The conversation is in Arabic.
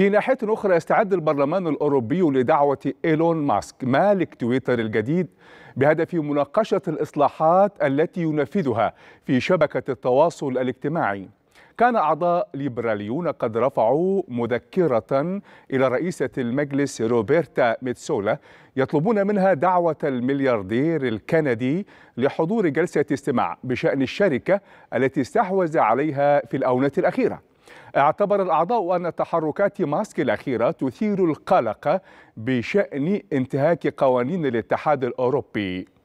في ناحية أخرى يستعد البرلمان الأوروبي لدعوة إيلون ماسك مالك تويتر الجديد بهدف مناقشة الإصلاحات التي ينفذها في شبكة التواصل الاجتماعي كان أعضاء ليبراليون قد رفعوا مذكرة إلى رئيسة المجلس روبرتا ميتسولا يطلبون منها دعوة الملياردير الكندي لحضور جلسة استماع بشأن الشركة التي استحوذ عليها في الأونة الأخيرة اعتبر الأعضاء أن تحركات ماسك الأخيرة تثير القلق بشأن انتهاك قوانين الاتحاد الأوروبي